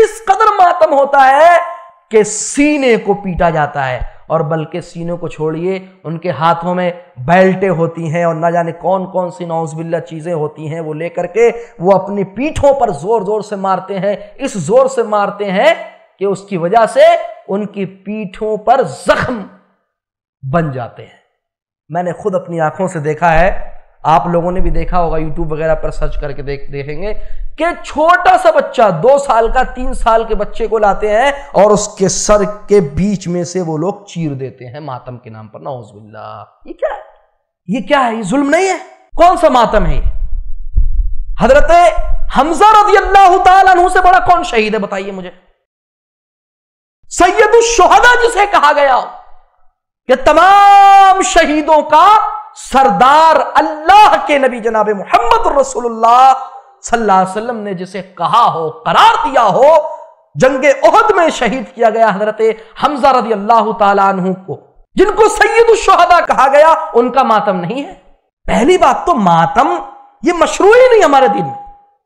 इस कदर मातम होता है कि सीने को पीटा जाता है और बल्कि सीनों को छोड़िए उनके हाथों में बेल्टें होती हैं और ना जाने कौन कौन सी नौजबिल्ला चीज़ें होती हैं वो लेकर के वो अपनी पीठों पर ज़ोर ज़ोर से मारते हैं इस ज़ोर से मारते हैं कि उसकी वजह से उनकी पीठों पर जख्म बन जाते हैं मैंने खुद अपनी आंखों से देखा है आप लोगों ने भी देखा होगा यूट्यूब वगैरह पर सर्च करके देख देखेंगे कि छोटा सा बच्चा दो साल का तीन साल के बच्चे को लाते हैं और उसके सर के बीच में से वो लोग चीर देते हैं मातम के नाम पर नौजबिल्ला ये क्या है ये क्या है ये जुल्म नहीं है कौन सा मातम है हजरत हमजा रजी अल्लाह तु से बड़ा कौन शहीद है बताइए मुझे सैयद शोहदा जिसे कहा गया कि तमाम शहीदों का सरदार अल्लाह के नबी जनाब मोहम्मद वसल्लम ने जिसे कहा हो करार दिया हो जंग ओहद में शहीद किया गया हजरत हमजा रजी अल्लाह तु को जिनको सैयद शहदा कहा गया उनका मातम नहीं है पहली बात तो मातम ये मशरू ही नहीं हमारे दिन में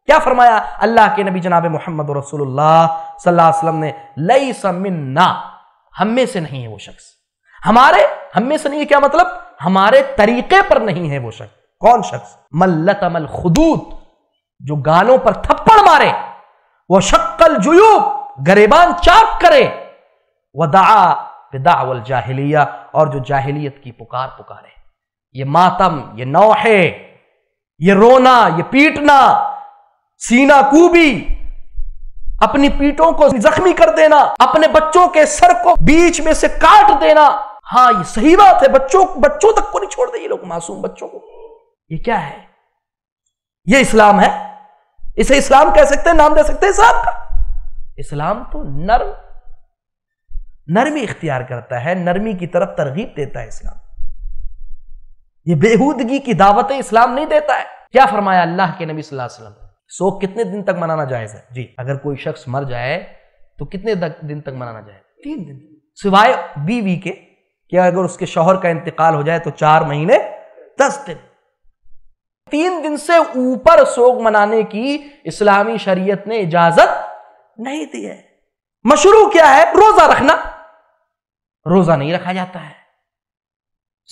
क्या फरमाया अल्लाह के नबी जनाब मोहम्मद रसोल्लाम ने लई समा हमें से नहीं है वो शख्स हमारे हमें से नहीं है क्या मतलब हमारे तरीके पर नहीं है वो शख्स कौन शख्स मल्लत अमल खुदूत जो गालों पर थप्पड़ मारे वह शक्कल जुयूब गरेबान चाक करे वदा बिदावल जाहिलिया और जो जाहिलियत की पुकार पुकारे ये मातम ये नौहे ये रोना ये पीटना सीना कूबी अपनी पीटों को जख्मी कर देना अपने बच्चों के सर को बीच में से काट देना हाँ ये सही बात है बच्चों बच्चों तक को नहीं छोड़ दे ये लोग मासूम बच्चों को ये क्या है ये इस्लाम है इसे इस्लाम कह सकते हैं नाम दे सकते हैं इस्लाम का इस्लाम तो नर्म नरमी इख्तियार करता है नरमी की तरफ तरगीब देता है इस्लाम ये बेहूदगी की दावत इस्लाम नहीं देता है क्या फरमाया अल्लाह के नबी सल्लल्लाहु अलैहि वसल्लम सो कितने दिन तक मनाना जायज है जी अगर कोई शख्स मर जाए तो कितने दिन तक मनाना जाए तीन दिन सिवाय बीवी के कि अगर उसके शोहर का इंतकाल हो जाए तो चार महीने दस दिन तीन दिन से ऊपर सोग मनाने की इस्लामी शरीयत ने इजाजत नहीं दी है मशरू क्या है रोजा रखना रोजा नहीं रखा जाता है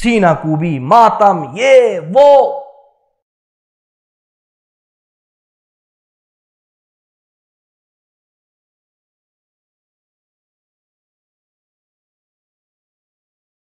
सीना कूबी मातम ये वो